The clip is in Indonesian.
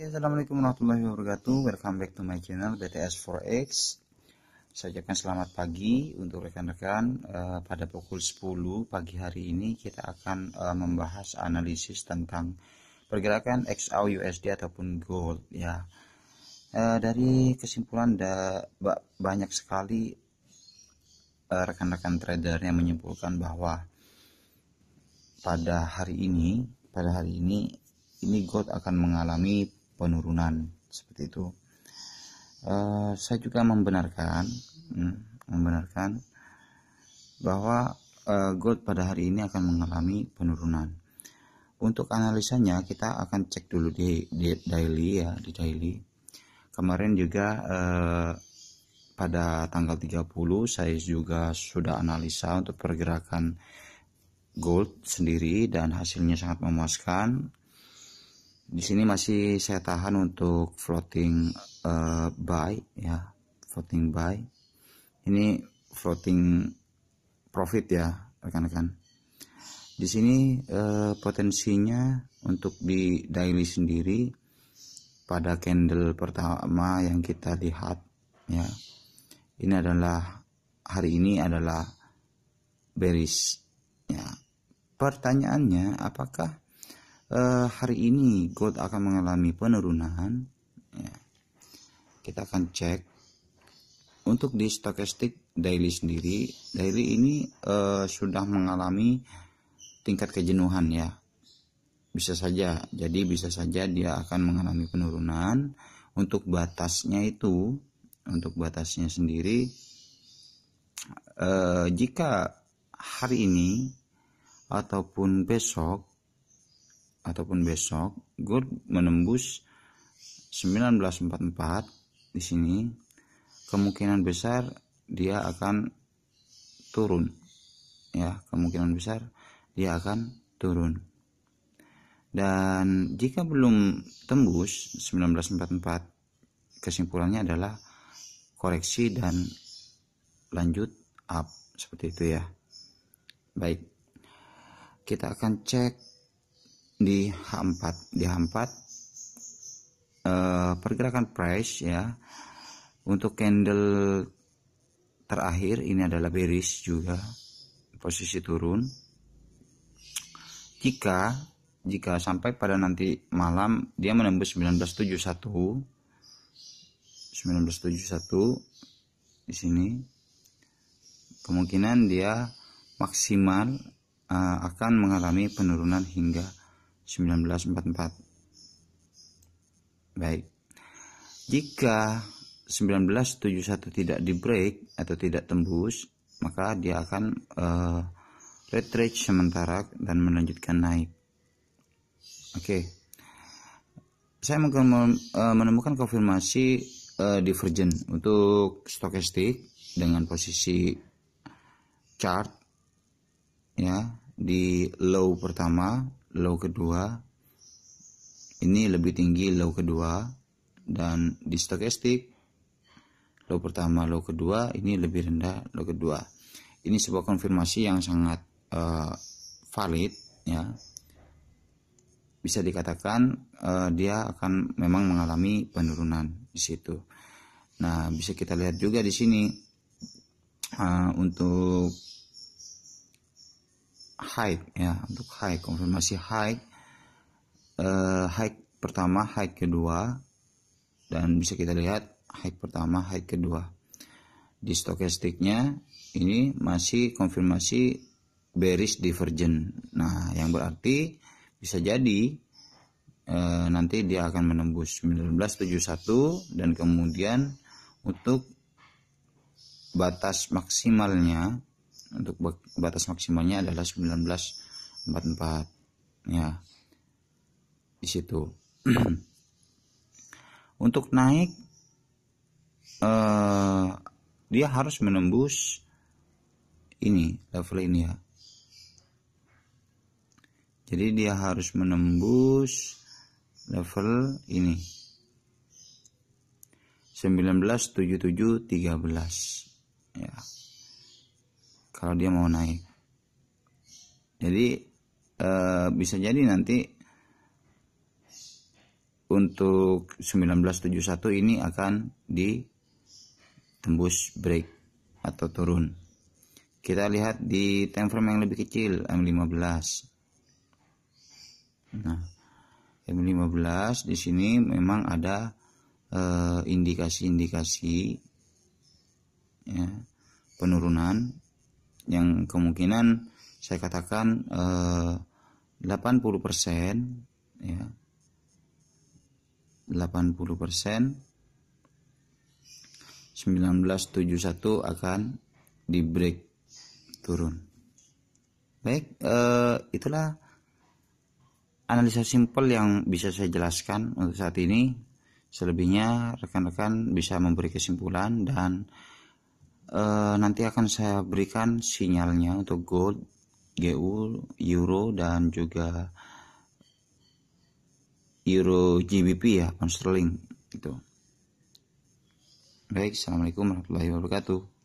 Ya, Assalamualaikum warahmatullahi wabarakatuh Welcome back to my channel BTS4X Saya ucapkan selamat pagi untuk rekan-rekan uh, Pada pukul 10 pagi hari ini kita akan uh, membahas analisis tentang pergerakan XAU USD ataupun gold ya. Uh, dari kesimpulan da, banyak sekali rekan-rekan trader yang menyimpulkan bahwa pada hari ini pada hari ini ini gold akan mengalami penurunan seperti itu uh, saya juga membenarkan hmm, membenarkan bahwa uh, gold pada hari ini akan mengalami penurunan untuk analisanya kita akan cek dulu di, di daily ya di daily kemarin juga eh, pada tanggal 30 saya juga sudah analisa untuk pergerakan gold sendiri dan hasilnya sangat memuaskan di sini masih saya tahan untuk floating uh, buy ya floating buy ini floating profit ya rekan-rekan di sini uh, potensinya untuk di daily sendiri pada candle pertama yang kita lihat ya ini adalah hari ini adalah bearish ya pertanyaannya apakah uh, hari ini gold akan mengalami penurunan ya. kita akan cek untuk di stokastik daily sendiri daily ini uh, sudah mengalami tingkat kejenuhan ya bisa saja jadi bisa saja dia akan mengalami penurunan untuk batasnya itu untuk batasnya sendiri eh, jika hari ini ataupun besok ataupun besok gold menembus 1944 di sini kemungkinan besar dia akan turun ya kemungkinan besar dia akan turun dan jika belum tembus 1944 kesimpulannya adalah koreksi dan lanjut up seperti itu ya baik kita akan cek di H4 di H4 uh, pergerakan price ya untuk candle terakhir ini adalah bearish juga posisi turun jika jika sampai pada nanti malam dia menembus 1971 1971 di sini kemungkinan dia maksimal uh, akan mengalami penurunan hingga 1944. Baik. Jika 1971 tidak di break atau tidak tembus, maka dia akan uh, eh, retreat sementara dan melanjutkan naik. Oke. Okay. Saya eh, menemukan konfirmasi uh, eh, divergen untuk stokastik dengan posisi chart ya di low pertama low kedua ini lebih tinggi low kedua dan di stokastik low pertama low kedua ini lebih rendah low kedua ini sebuah konfirmasi yang sangat uh, valid ya bisa dikatakan uh, dia akan memang mengalami penurunan di situ nah bisa kita lihat juga di sini uh, untuk hike ya untuk hike konfirmasi hike uh, hike pertama hike kedua dan bisa kita lihat hike pertama hike kedua di stokastiknya ini masih konfirmasi bearish divergent nah yang berarti bisa jadi e, nanti dia akan menembus 1971 dan kemudian untuk batas maksimalnya untuk batas maksimalnya adalah 1944 ya di situ untuk naik eh, dia harus menembus ini level ini ya jadi dia harus menembus level ini 1977 13 ya kalau dia mau naik jadi e, bisa jadi nanti untuk 1971 ini akan ditembus break atau turun kita lihat di time frame yang lebih kecil M15 nah M15 di sini memang ada eh, indikasi-indikasi e, ya, penurunan yang kemungkinan saya katakan eh, 80% ya 80% 1971 akan di break turun baik eh, itulah analisa simpel yang bisa saya jelaskan untuk saat ini selebihnya rekan-rekan bisa memberi kesimpulan dan uh, nanti akan saya berikan sinyalnya untuk gold GU euro dan juga euro GBP ya pound sterling itu baik assalamualaikum warahmatullahi wabarakatuh